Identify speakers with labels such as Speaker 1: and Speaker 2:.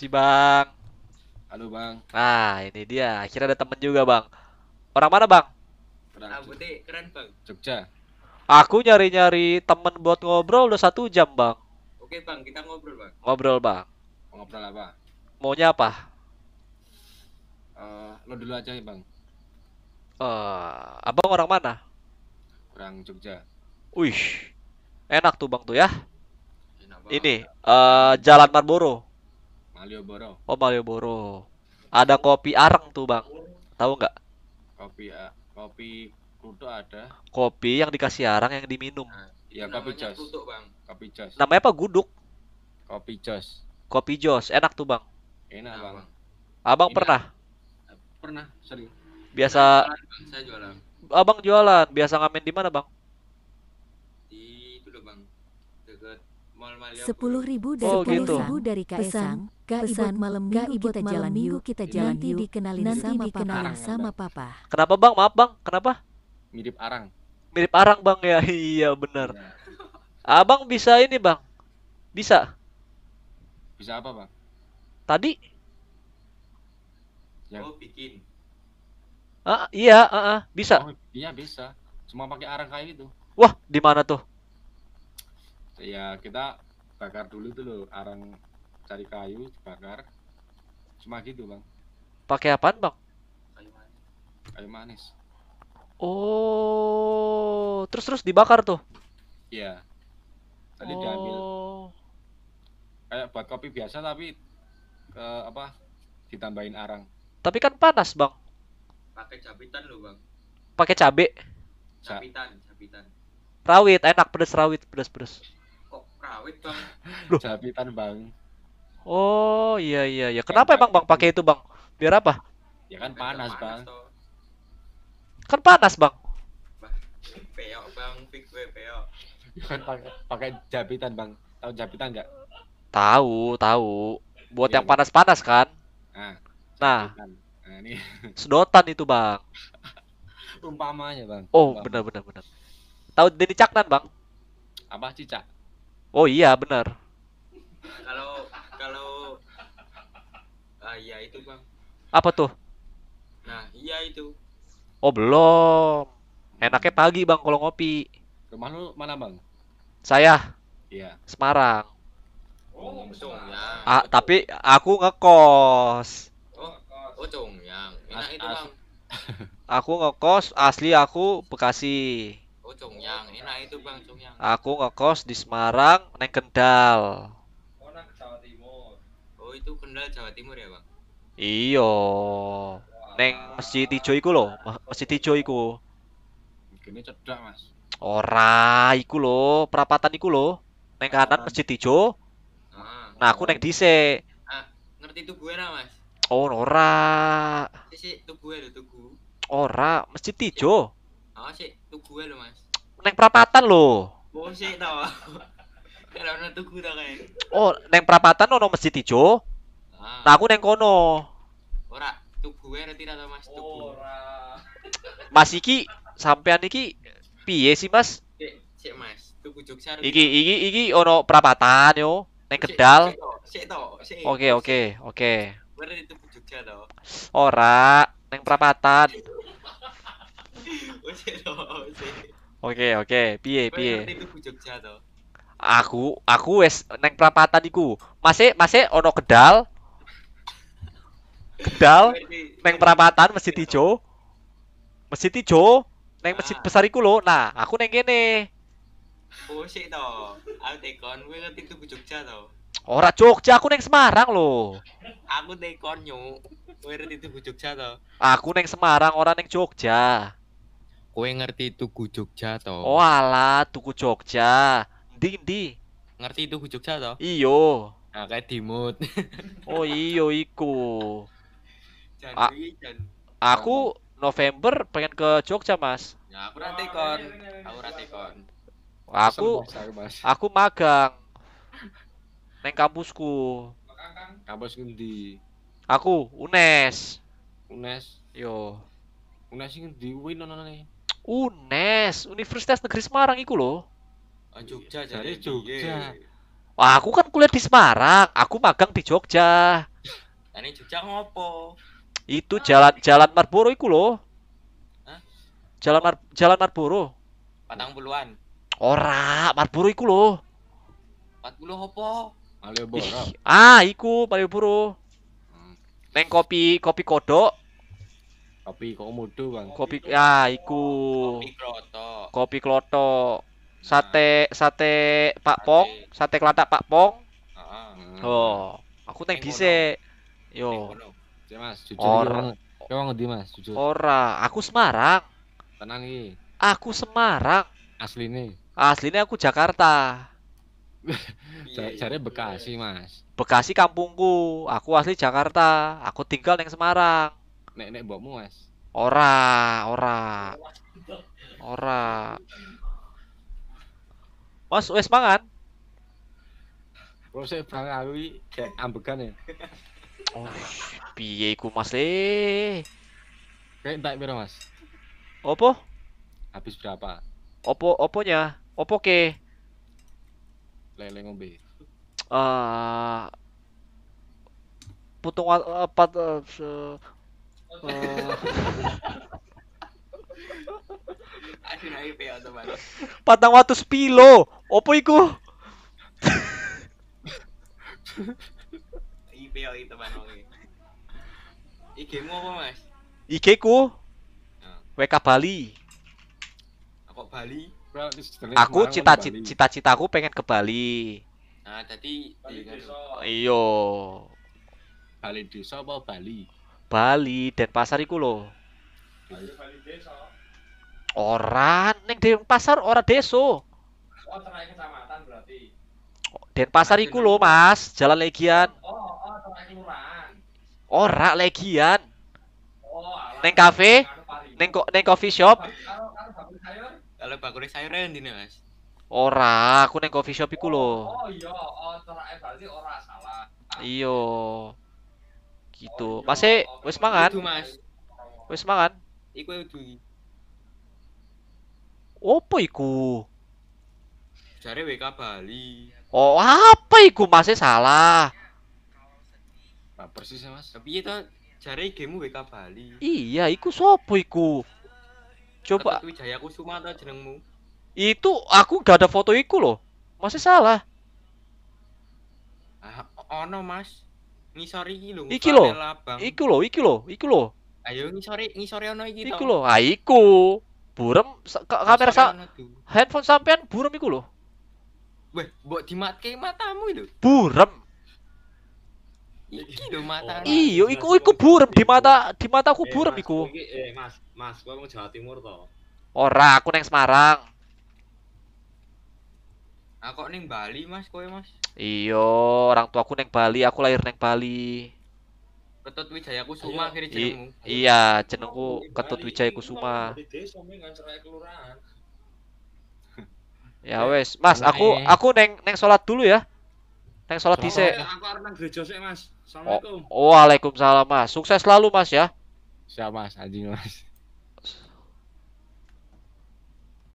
Speaker 1: si Bang. Halo Bang. Nah ini dia, akhirnya ada temen juga Bang. Orang mana Bang? Rambutnya keren Bang. Jogja. Aku nyari-nyari temen buat ngobrol udah satu jam Bang. Oke Bang, kita ngobrol Bang. Ngobrol Bang. Ngobrol apa? Maunya apa? Uh, lo dulu aja ya Bang. Uh, abang orang mana? Orang Jogja. Wih, enak tuh Bang tuh ya. Ini uh, Jalan Marboro. Malioboro. Oh, Malioboro. Ada kopi arang tuh, Bang. Tahu nggak? Kopi uh, kopi Kluto ada. Kopi yang dikasih arang yang diminum. Nah, ya, kopi jos. Kopi jos. Namanya apa? Guduk. Kopi jos. Kopi jos. Enak tuh, Bang. Enak, Bang. Abang Enak. pernah? Pernah, sering.
Speaker 2: Biasa nah, jualan,
Speaker 1: Abang jualan, biasa ngamen di mana, Bang? Di itu Bang. Dekat Mall dari oh, gitu. dari Pesan Gak pesan malam minggu ibu kita jalan minggu kita jalan nanti yuk. dikenalin nanti sama dikenalin papa. sama papa. Kenapa bang? Maaf bang, kenapa? Mirip arang. Mirip arang bang ya, iya benar. Ya. Abang bisa ini bang, bisa. Bisa apa bang? Tadi? Yang... Oh bikin. Ah iya, ah, ah. bisa. Oh, iya bisa. Cuma pakai arang kayak gitu. Wah, di mana tuh? Ya kita bakar dulu tuh loh arang cari kayu dibakar cuma gitu bang pakai apa bang kayu manis kayu manis oh terus terus dibakar tuh iya tadi oh. diambil kayak buat kopi biasa tapi ke apa ditambahin arang tapi kan panas bang pakai cabitan loh bang pakai cabe cabitan cabitan rawit enak pedes rawit pedes pedes kok rawit bang Loh. cabitan bang Oh iya iya iya. iya Kenapa kan? emang bang pakai itu bang? Biar apa? Ya kan panas, bang. Kan panas bang. Peok bang, pik gue peok. Kan pakai japitan bang. Tahu japitan nggak? Tahu tahu. Buat iya, yang iya. panas-panas kan? Nah. nah. nah Sedotan itu bang. Umpamanya bang. Oh benar benar benar. Tahu dari Caknan bang? Apa cicak? Oh iya benar. Kalau Ah, iya itu bang apa tuh nah iya itu oh belum enaknya pagi bang kalau ngopi rumah lu mana bang saya iya Semarang oh ya. ah tapi aku ngekos oh oh enak itu bang aku ngekos asli aku Bekasi Oh, yang Enak itu, Bang, yang. Aku ngekos di Semarang, neng Kendal itu Kendal Jawa Timur ya bang iyo neng masjid hijau iku loh masjid hijau iku gini cedak mas ora iku perapatan iku neng kanan masjid hijau ah. nah aku neng dice ah, ngerti tuh gue mas oh ora si tuh gue lo tuh ora masjid hijau oh si tuh gue lo mas neng perapatan lo oh tau kalau tuh gue oh neng perapatan ono masjid hijau Nah, aku neng kono. Ora, tubuh wae retira to Mas, tubuh Ora. Mas iki sampean iki piye sih Mas? Cek Mas, tugu Jogja. Iki iki iki ono perapatan yo, neng kedal Sik to, sik. Oke, oke, oke. itu tugu Jogja to. Ora, neng perapatan. Oke, oke. Piye, piye? Aku, aku wes neng perapatan iku. Masih, masih ono kedal, budal nah, neng perapatan masjid hijau masjid hijau neng masjid ah. besar iku lho nah aku neng gini, oh sik to aku tekon kowe ngerti tuku Jogja to ora Jogja aku neng Semarang lho aku tekon nyu kowe ngerti tuku Jogja to aku neng Semarang ora neng Jogja kowe ngerti tuku Jogja to oh ala tuku Jogja ndi ndi ngerti tuku Jogja to iyo Nah, kayak dimut. oh iyo iku aku November pengen ke Jogja mas ya aku nanti oh, kon iya, iya, iya, aku nanti kon aku aku magang neng kampusku kampus di. aku UNES UNES yo UNES ngendi kuwi nono nih. UNES Universitas Negeri Semarang iku loh. Jogja jadi Jogja Wah, aku kan kuliah di Semarang, aku magang di Jogja. Ini Jogja ngopo? Itu jalan ini. jalan Marboro itu loh. Hah? Jalan Mar jalan Marboro. Patang puluhan. Ora, Marlboro iku lho. 40 opo? Malioboro. ah, iku Malioboro. Hmm. Neng kopi kopi kodok. Kopi komodo, Bang. Kopi, kopi ah, ya iku. Kopi kloto. Kopi kloto. Nah. Sate nah. sate Pak sate. Pong, sate kelatak Pak Pong. Heeh. Hmm. Oh, aku teng dhisik. Yo. Neng Ya Mas, jujur Ora. Kewang ngerti Mas, jujur. Ora, aku Semarang. Tenang i, Aku Semarang. asli asli nih aku Jakarta. Cari Bekasi, Mas. Bekasi kampungku. Aku asli Jakarta. Aku tinggal di Semarang. Nek nek bawa Mas. Ora, ora. Ora. Mas wes mangan? Wes ambekan ya. Oh, nah. piye iku Mas Le? Eh. Kayak entek berapa Mas? Opo? Habis berapa? Opo oponya? Opo ke? Lele ngombe. Ah. Eh uh, putung uh, pat, uh, uh, Patang watus pilo. Opo iku? PO itu Oke. IG mu apa mas? IG ku nah. WK Bali. Nah, Aku Bali. Aku cita-citaku cita pengen ke Bali. Nah, tadi iyo. Bali desa apa Bali? Bali dan pasar iku lho. Bali Bali desa. pasar orang deso. Oh, terakhir kecamatan berarti. Denpasar iku lho, Mas, Jalan Legian. Oh, Ora oh, legian. Oh, neng kafe, neng kok neng coffee shop. Kalau bakuri sayur endi Mas? Ora, oh, aku neng coffee shop iku lho. Oh, oh iya, oh, berarti ora salah. Gitu. Iya. Gitu. Mas e wis mangan? Mas. Wis mangan? Iku udu. Opo iku? Jare WK Bali. Oh, apa iku Mas salah. Nah, persis ya, Mas. Tapi itu cari gamemu WK Bali. Iya, iku sopo iku? Coba Ketut Wijaya Kusuma tuh jenengmu? Itu aku gak ada foto iku loh. Masih salah. Ah, ono, Mas. ngisori iki lho. Iki lho. Iku lho, iki lho, iku lho. Ayo ngisori, ngisori ono iki Iku lho, ah iku. Burem kamera sa handphone sampean burem iku lho. Weh, buat dimatke matamu itu. Burem. Iki lho mata. Oh, iku iku burem di mata di mataku eh, burem iku. Eh Mas, Mas, kowe mau Jawa Timur to? Ora, aku neng Semarang. Aku neng Bali, Mas, kowe Mas. Iyo orang tua aku neng Bali, aku lahir neng Bali. Ketut Wijaya Kusuma kiri jenengmu. Iya, jenengku Ketut Wijaya Kusuma. Ya wes, Mas, aku eh. aku neng neng sholat dulu ya. Neng sholat dhisik. Aku arep nang gereja sik, Mas. Oh, Assalamualaikum. Oh, waalaikumsalam, Mas. Sukses selalu, Mas ya. Siap, Mas. Anjing, Mas.